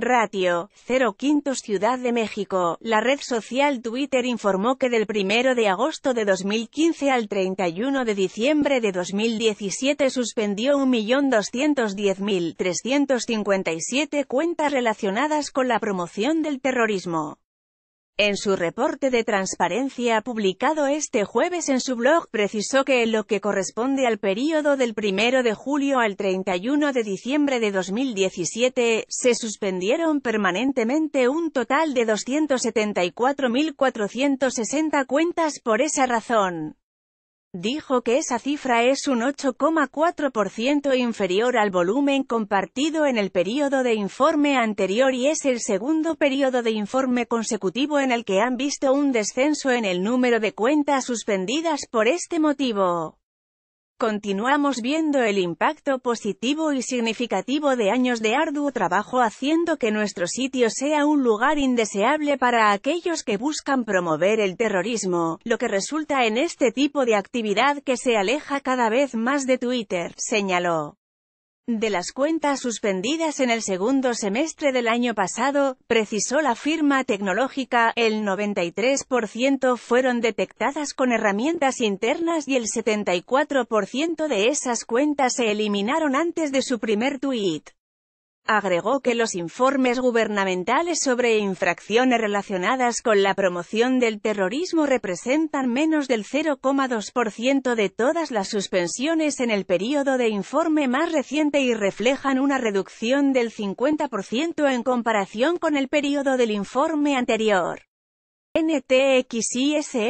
Ratio, 0 quintos Ciudad de México. La red social Twitter informó que del 1 de agosto de 2015 al 31 de diciembre de 2017 suspendió 1.210.357 cuentas relacionadas con la promoción del terrorismo. En su reporte de transparencia publicado este jueves en su blog precisó que en lo que corresponde al período del 1 de julio al 31 de diciembre de 2017, se suspendieron permanentemente un total de 274.460 cuentas por esa razón dijo que esa cifra es un 8,4% inferior al volumen compartido en el periodo de informe anterior y es el segundo periodo de informe consecutivo en el que han visto un descenso en el número de cuentas suspendidas por este motivo. Continuamos viendo el impacto positivo y significativo de años de arduo trabajo haciendo que nuestro sitio sea un lugar indeseable para aquellos que buscan promover el terrorismo, lo que resulta en este tipo de actividad que se aleja cada vez más de Twitter, señaló de las cuentas suspendidas en el segundo semestre del año pasado, precisó la firma tecnológica, el 93% fueron detectadas con herramientas internas y el 74% de esas cuentas se eliminaron antes de su primer tuit. Agregó que los informes gubernamentales sobre infracciones relacionadas con la promoción del terrorismo representan menos del 0,2% de todas las suspensiones en el periodo de informe más reciente y reflejan una reducción del 50% en comparación con el periodo del informe anterior. NTXISMMAGEJ